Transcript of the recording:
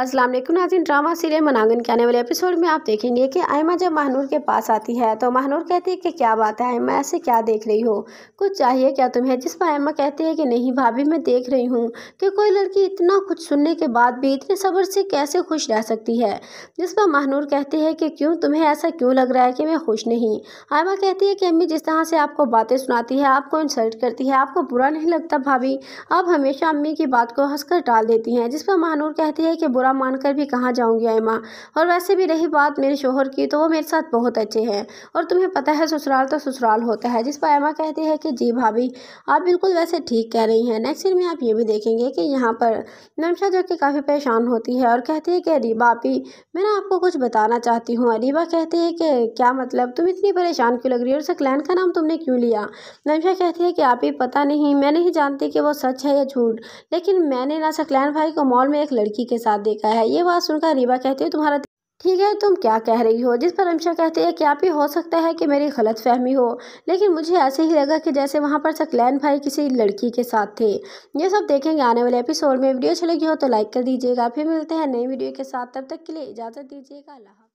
असलम नाजिन drama serial मनांगन के आने वाले एपिसोड में आप देखेंगे कि आयमा जब महानूर के पास आती है तो महानूर कहती है कि क्या बात है आयमा ऐसे क्या देख रही हो कुछ चाहिए क्या तुम्हें जिस पर आयमा कहती है कि नहीं भाभी मैं देख रही हूँ कि कोई लड़की इतना कुछ सुनने के बाद भी इतने सब्र से कैसे खुश रह सकती है जिस पर महानूर कहती है कि क्यों तुम्हें ऐसा क्यों लग रहा है कि मैं खुश नहीं आयमा कहती है कि अम्मी जिस तरह से आपको बातें सुनाती है आपको इंसल्ट करती है आपको बुरा नहीं लगता भाभी आप हमेशा अम्मी की बात को हंसकर टाल देती हैं जिस पर महानूर कहती है कि बुरा बुरा मानकर भी कहाँ जाऊँगी आई माँ और वैसे भी रही बात मेरे शोहर की तो वो मेरे साथ बहुत अच्छे हैं और तुम्हें पता है ससुराल तो ससुराल होता है जिस पर एमा कहती है कि जी भाभी आप बिल्कुल वैसे ठीक कह रही हैं नेक्स्ट में आप ये भी देखेंगे कि यहाँ पर नमशा जो कि काफ़ी परेशान होती है और कहती है कि अरीबा आपी मैं ना आपको कुछ बताना चाहती हूँ अरीबा कहती है कि क्या मतलब तुम इतनी परेशान क्यों लग रही हो और सकलैन का नाम तुमने क्यों लिया नमशा कहती है कि आप ही पता नहीं मैं नहीं जानती कि वो सच है या झूठ लेकिन मैंने ना सकलैन भाई को मॉल में एक लड़की के साथ देखा तरीका है ये बात सुनकर रीबा कहती है तुम्हारा ठीक है तुम क्या कह रही हो जिस पर अमशा कहते हैं क्या ही हो सकता है कि मेरी गलत फहमी हो लेकिन मुझे ऐसे ही लगा कि जैसे वहाँ पर सकलैन भाई किसी लड़की के साथ थे ये सब देखेंगे आने वाले एपिसोड में वीडियो अच्छी लगी हो तो लाइक कर दीजिएगा फिर मिलते हैं नई वीडियो के साथ तब तक के लिए इजाज़त दीजिएगा अल्लाह